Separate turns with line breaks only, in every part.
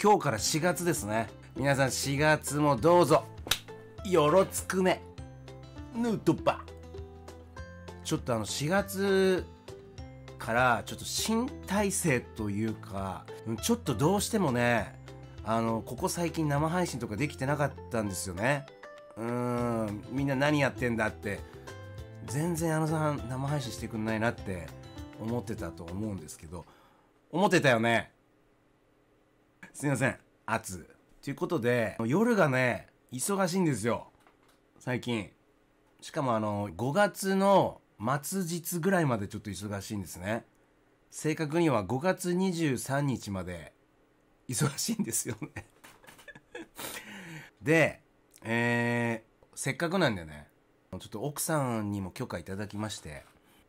今日から4月ですね。皆さん4月もどうぞ、よろつくね。ヌートバー。ちょっとあの4月からちょっと新体制というか、ちょっとどうしてもね、あの、ここ最近生配信とかできてなかったんですよね。うーん、みんな何やってんだって、全然あのさん生配信してくんないなって思ってたと思うんですけど、思ってたよねすいません圧ということで夜がね忙しいんですよ最近しかもあの5月の末日ぐらいまでちょっと忙しいんですね正確には5月23日まで忙しいんですよね でえー、せっかくなんでねちょっと奥さんにも許可いただきまして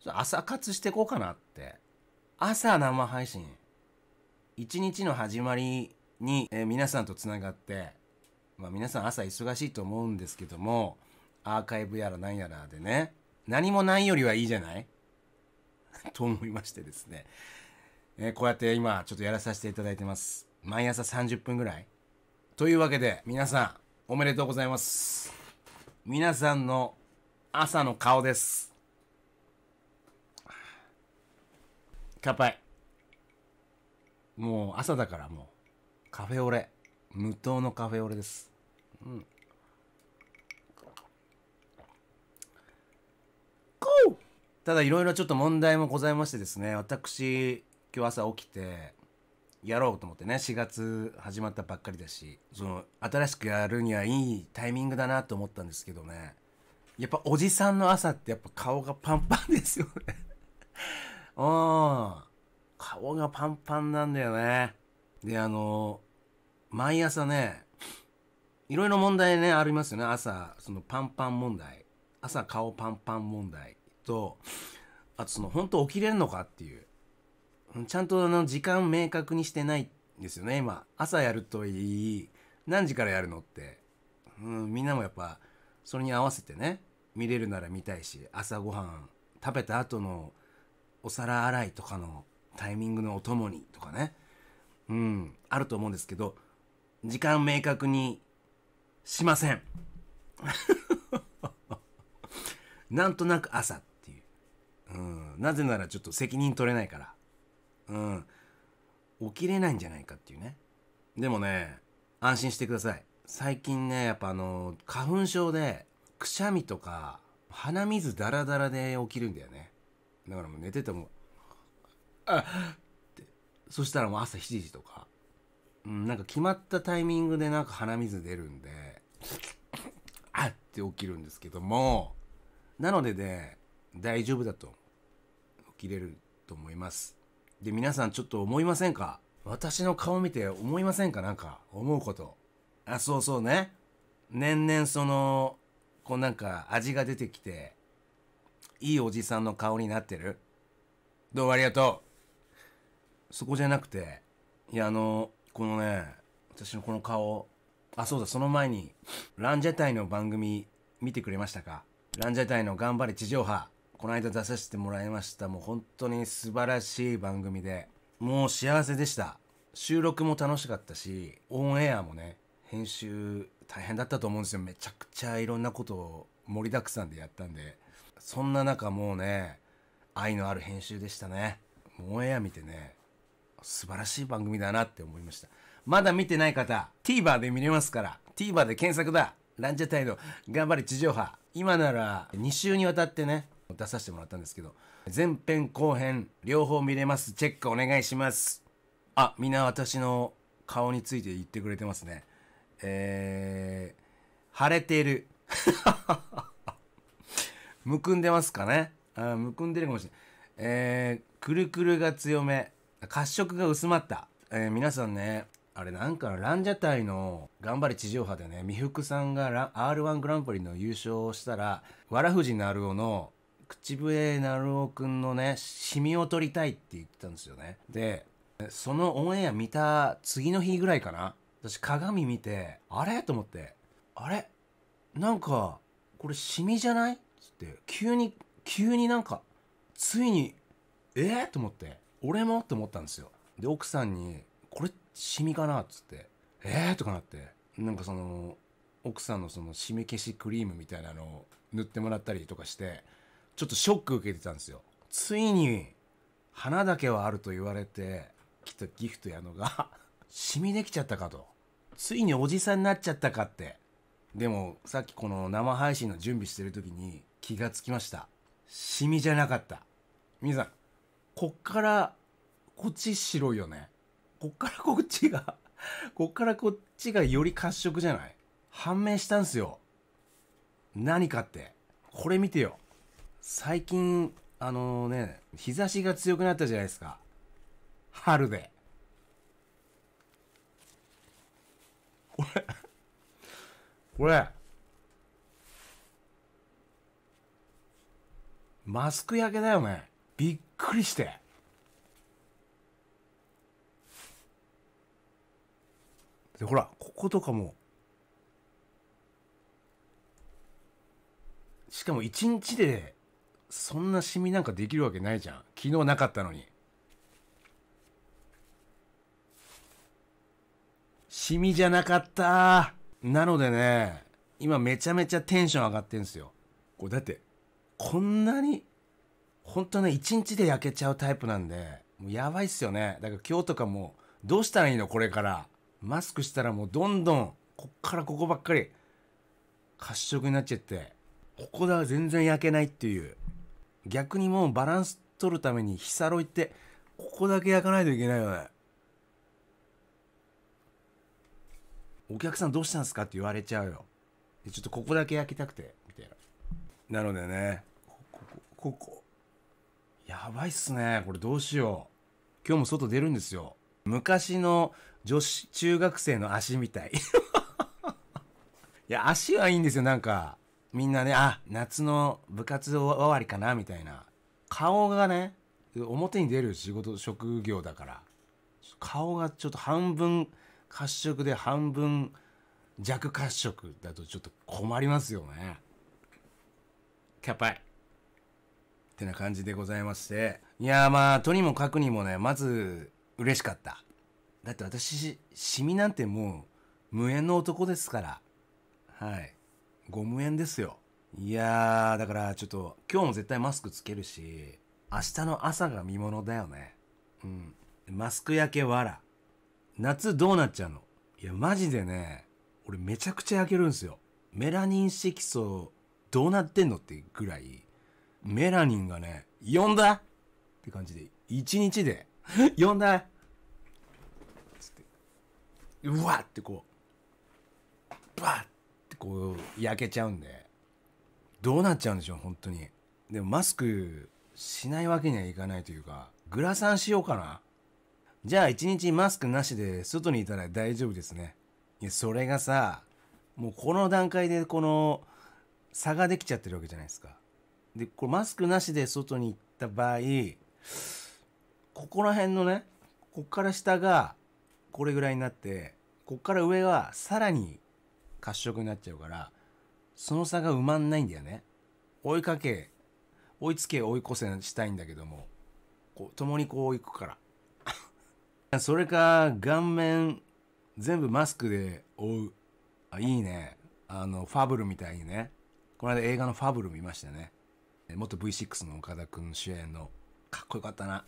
朝活してこうかなって朝生配信一日の始まりに、えー、皆さんとつながって、まあ、皆さん朝忙しいと思うんですけどもアーカイブやら何やらでね何もないよりはいいじゃない と思いましてですね、えー、こうやって今ちょっとやらさせていただいてます毎朝30分ぐらいというわけで皆さんおめでとうございます皆さんの朝の顔です乾杯もう朝だからもうカフェオレ。無糖のカフェオレです。うん。ただいろいろちょっと問題もございましてですね、私、今日朝起きて、やろうと思ってね、4月始まったばっかりだし、その、新しくやるにはいいタイミングだなと思ったんですけどね、やっぱおじさんの朝ってやっぱ顔がパンパンですよね うん。顔がパンパンなんだよね。で、あの、毎朝ね、いろいろ問題ね、ありますよね。朝、そのパンパン問題。朝顔パンパン問題と、あとその、本当起きれんのかっていう。ちゃんとあの、時間明確にしてないんですよね、今。朝やるといい。何時からやるのって。うん、みんなもやっぱ、それに合わせてね、見れるなら見たいし、朝ごはん食べた後のお皿洗いとかのタイミングのお供にとかね。うん、あると思うんですけど、時間明確にしません。なんとなく朝っていう。うん。なぜならちょっと責任取れないから。うん。起きれないんじゃないかっていうね。でもね、安心してください。最近ね、やっぱあの、花粉症で、くしゃみとか、鼻水ダラダラで起きるんだよね。だからもう寝てても、あっって。そしたらもう朝7時とか、うん、なんか決まったタイミングでなんか鼻水出るんで、あって起きるんですけども、なのでね、大丈夫だと、起きれると思います。で、皆さんちょっと思いませんか私の顔見て思いませんかなんか、思うこと。あ、そうそうね。年々その、こうなんか味が出てきて、いいおじさんの顔になってる。どうもありがとう。そこじゃなくて、いや、あの、このね、私のこの顔。あ、そうだ、その前に、ランジャタイの番組見てくれましたかランジャタイの頑張れ地上波。この間出させてもらいました。もう本当に素晴らしい番組で、もう幸せでした。収録も楽しかったし、オンエアもね、編集大変だったと思うんですよ。めちゃくちゃいろんなことを盛りだくさんでやったんで。そんな中もうね、愛のある編集でしたね。もうオンエア見てね、素晴らしい番組だなって思いました。まだ見てない方、TVer で見れますから、TVer で検索だランジャタイの頑張れ地上波。今なら2週にわたってね、出させてもらったんですけど、前編後編、両方見れます。チェックお願いします。あ、みんな私の顔について言ってくれてますね。えー、腫れている。むくんでますかねあむくんでるかもしれない。えー、くるくるが強め。褐色が薄まった。えー、皆さんね、あれなんかランジャタイの頑張れ地上波でね、美福さんが R1 グランプリの優勝をしたら、わらふじなるおの口笛なるおくんのね、シミを取りたいって言ってたんですよね。で、そのオンエア見た次の日ぐらいかな。私鏡見て、あれと思って、あれなんか、これシミじゃないっつって、急に、急になんか、ついに、えー、と思って。俺もって思ったんですよ。で、奥さんに、これ、シミかなっつって、えーとかなって、なんかその、奥さんのその、シミ消しクリームみたいなのを塗ってもらったりとかして、ちょっとショック受けてたんですよ。ついに、花だけはあると言われて、来たギフトやのがシミできちゃったかと。ついにおじさんになっちゃったかって。でも、さっきこの生配信の準備してる時に気がつきました。シミじゃなかった。皆さん、こっからこっち白いよねこっからこっちが こっからこっちがより褐色じゃない判明したんすよ何かってこれ見てよ最近あのね日差しが強くなったじゃないですか春でこれこれマスク焼けだよねびっくりして。で、ほら、こことかも。しかも一日で、そんなシミなんかできるわけないじゃん。昨日なかったのに。シミじゃなかったなのでね、今めちゃめちゃテンション上がってんすよ。これだって、こんなに本当ね、一日で焼けちゃうタイプなんで、もうやばいっすよね。だから今日とかもう、どうしたらいいのこれから。マスクしたらもうどんどん、こっからここばっかり、褐色になっちゃって、ここだ、全然焼けないっていう。逆にもうバランス取るためにヒサロイって、ここだけ焼かないといけないよね。お客さんどうしたんですかって言われちゃうよ。ちょっとここだけ焼きたくて、みたいな。なのでね、ここ、ここ、やばいっすね。これどうしよう。今日も外出るんですよ。昔の女子中学生の足みたい。いや、足はいいんですよ、なんか。みんなね、あ、夏の部活終わりかな、みたいな。顔がね、表に出る仕事、職業だから。顔がちょっと半分褐色で半分弱褐色だとちょっと困りますよね。パイ。ってな感じでございまして。いやまあ、とにもかくにもね、まず、嬉しかった。だって私、シミなんてもう、無縁の男ですから。はい。ご無縁ですよ。いやー、だからちょっと、今日も絶対マスクつけるし、明日の朝が見物だよね。うん。マスク焼けわら。夏どうなっちゃうのいや、マジでね、俺めちゃくちゃ焼けるんすよ。メラニン色素、どうなってんのってぐらい、メラニンがね、呼んだって感じで、一日で、呼んだつって、うわってこう、ばってこう、焼けちゃうんで、どうなっちゃうんでしょう、本当に。でもマスクしないわけにはいかないというか、グラサンしようかな。じゃあ一日マスクなしで外にいたら大丈夫ですね。いや、それがさ、もうこの段階でこの差ができちゃってるわけじゃないですか。でこれマスクなしで外に行った場合ここら辺のねこっから下がこれぐらいになってこっから上はさらに褐色になっちゃうからその差が埋まんないんだよね追いかけ追いつけ追い越せしたいんだけどもこう共にこう行くから それか顔面全部マスクで覆うあいいねあのファブルみたいにねこの間映画のファブル見ましたね元 V6 の岡田君主演のかっこよかったな。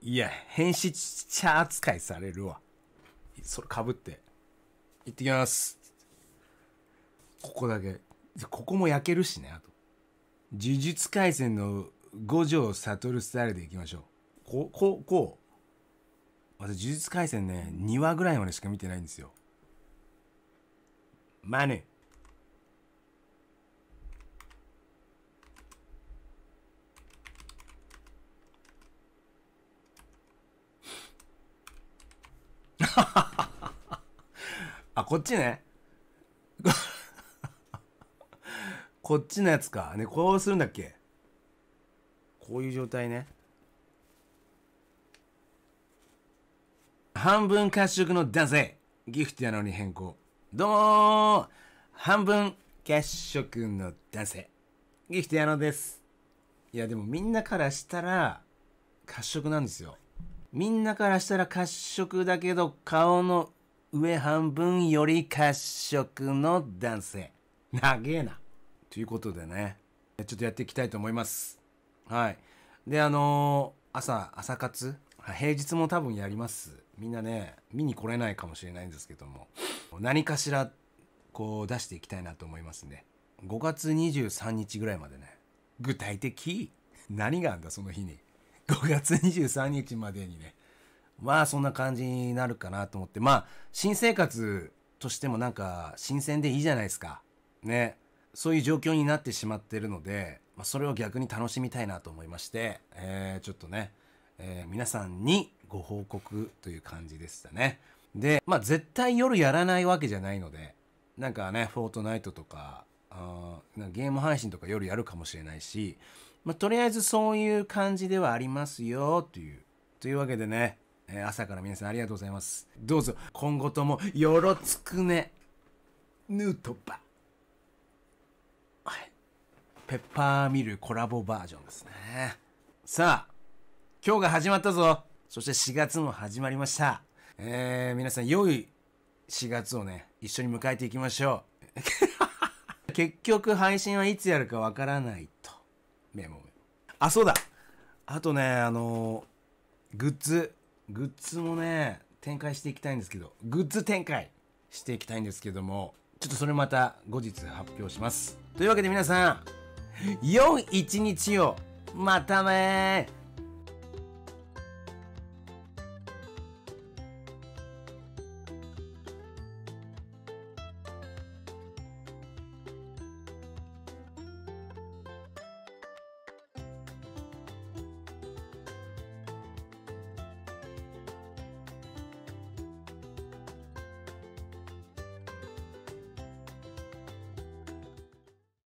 いや、変質者扱いされるわ。それかぶって。行ってきます。ここだけ。ここも焼けるしね、あと。呪術廻戦の五条悟スタイルでいきましょう。こう、こう、こう。私、呪術廻戦ね、2話ぐらいまでしか見てないんですよ。マネ、あ、こっちね。こっちのやつか。ね、こうするんだっけこういう状態ね。半分褐色の男性。ギフトアのに変更。どうも半分褐色の男性。ギフトやのです。いや、でもみんなからしたら、褐色なんですよ。みんなからしたら褐色だけど顔の上半分より褐色の男性。長えな。ということでね、ちょっとやっていきたいと思います。はい。で、あのー、朝、朝活平日も多分やります。みんなね、見に来れないかもしれないんですけども、何かしら、こう出していきたいなと思いますね。5月23日ぐらいまでね。具体的何があんだ、その日に。5月23日までにね、まあそんな感じになるかなと思って、まあ新生活としてもなんか新鮮でいいじゃないですか。ね。そういう状況になってしまってるので、まあ、それを逆に楽しみたいなと思いまして、えー、ちょっとね、えー、皆さんにご報告という感じでしたね。で、まあ絶対夜やらないわけじゃないので、なんかね、フォートナイトとか、あーゲーム配信とか夜やるかもしれないし、まあ、とりあえずそういう感じではありますよ、という。というわけでね、えー、朝から皆さんありがとうございます。どうぞ、今後ともよろつくね。ヌートバー。はい。ペッパーミルコラボバージョンですね。さあ、今日が始まったぞ。そして4月も始まりました。えー、皆さん、良い4月をね、一緒に迎えていきましょう。結局配信はいつやるかわからないメモメモ。あ、そうだあとね、あのグッズ、グッズもね、展開していきたいんですけど、グッズ展開していきたいんですけども、ちょっとそれまた後日発表します。というわけで皆さん、4一日を、またねー